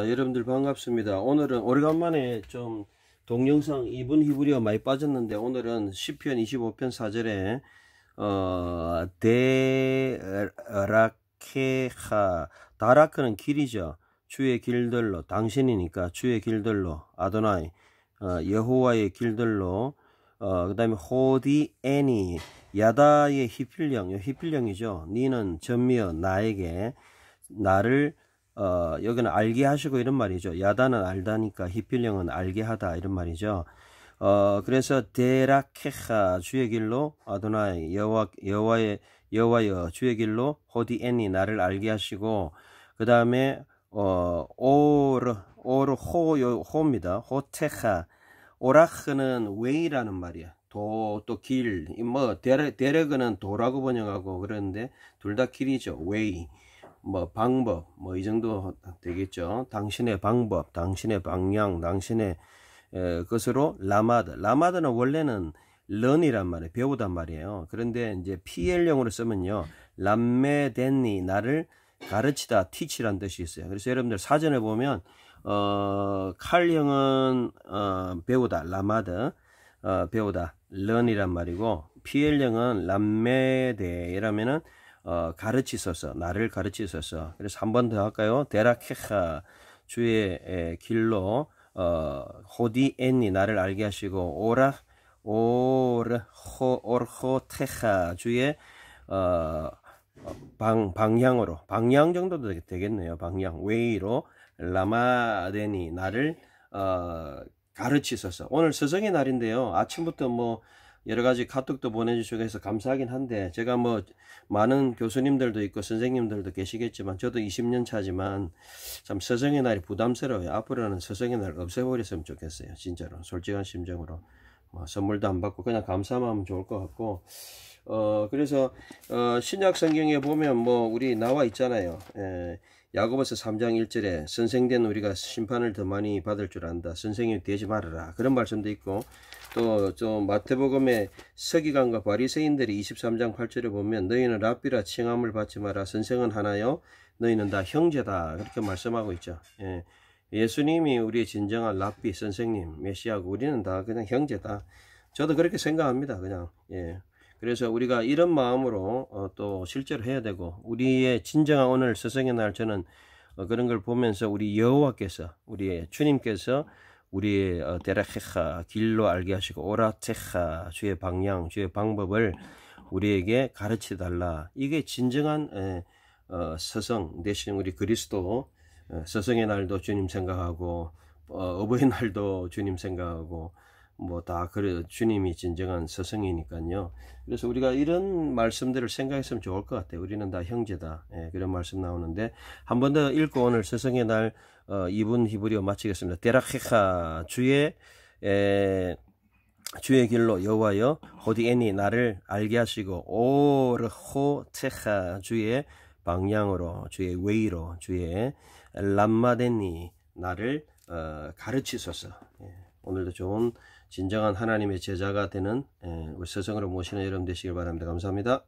아, 여러분들 반갑습니다 오늘은 오래간만에 좀 동영상 2분 히브리어 많이 빠졌는데 오늘은 10편 25편 4절에 어, 데라케하 다라크는 길이죠 주의 길들로 당신이니까 주의 길들로 아도나이 어, 여호와의 길들로 어, 그 다음에 호디애니 야다의 히필령 히필령이죠 니는 전미어 나에게 나를 어, 여기는 알게 하시고 이런 말이죠. 야단은 알다니까 히필령은 알게 하다 이런 말이죠. 어, 그래서 데라케하 주의 길로 아도나이 여호와 여호와의 여호와여 주의 길로 호디엔이 나를 알게 하시고 그 다음에 어, 오르 오르 호요 호입니다. 호테하 오라크는 웨이라는 말이야. 도또길뭐 데레 데레그는 도라고 번역하고 그러는데 둘 다 길이죠. 웨이 뭐 방법 뭐 이 정도 되겠죠 당신의 방법 당신의 방향 당신의 에, 것으로 라마드 라마드는 원래는 런이란 말이에요 배우단 말이에요 그런데 이제 PL형으로 쓰면요 람메덴니 나를 가르치다 티치란 뜻이 있어요 그래서 여러분들 사전에 보면 어 칼형은 어 배우다 라마드 어 배우다 런이란 말이고 PL형은 람메데라면은 어, 가르치소서 나를 가르치소서 그래서 한 번 더 할까요 데라케하 주의 에, 길로 어, 호디엔니 나를 알게 하시고 오라 오르호 오르호테하 주의 어, 방 방향으로 방향 정도도 되겠네요 방향 웨이로 라마데니 나를 어, 가르치소서 오늘 스승의 날인데요 아침부터 뭐 여러가지 카톡도 보내주시고 해서 감사하긴 한데 제가 뭐 많은 교수님들도 있고 선생님들도 계시겠지만 저도 20년 차지만 참 서성의 날이 부담스러워요 앞으로는 서성의 날 없애버렸으면 좋겠어요 진짜로 솔직한 심정으로 뭐 선물도 안 받고 그냥 감사만 하면 좋을 것 같고 어 그래서 어 신약 성경에 보면 뭐 우리 나와 있잖아요 에, 예. 야고보서 3장 1절에 선생된 우리가 심판을 더 많이 받을 줄 안다. 선생이 되지 말아라. 그런 말씀도 있고 또좀 마태복음의 서기관과 바리새인들이 23장 8절에 보면 너희는 랍비라 칭함을 받지 마라. 선생은 하나요. 너희는 다 형제다. 그렇게 말씀하고 있죠. 예. 예수님이 우리의 진정한 랍비 선생님 메시아고 우리는 다 그냥 형제다. 저도 그렇게 생각합니다. 그냥 예. 그래서 우리가 이런 마음으로 어, 또 실제로 해야 되고 우리의 진정한 오늘 스승의 날 저는 어, 그런 걸 보면서 우리 여호와께서 우리의 주님께서 우리의 어, 데라헤하 길로 알게 하시고 오라테하 주의 방향 주의 방법을 우리에게 가르치 달라 이게 진정한 에, 어, 서성 대신 우리 그리스도 어, 서성의 날도 주님 생각하고 어, 어버이날도 주님 생각하고 뭐다 그래 주님이 진정한 스승이니까요. 그래서 우리가 이런 말씀들을 생각했으면 좋을 것 같아요. 우리는 다 형제다. 예, 그런 말씀 나오는데 한 번 더 읽고 오늘 스승의 날 어, 이분 히브리어 마치겠습니다. 데라케카 주의 에, 주의 길로 여호와여 호디에니 나를 알게 하시고 오르호 테카 주의 방향으로 주의 외로 주의 람마데니 나를 어, 가르치소서 예, 오늘도 좋은 진정한 하나님의 제자가 되는 예, 우리 스승으로 모시는 여러분 되시길 바랍니다. 감사합니다.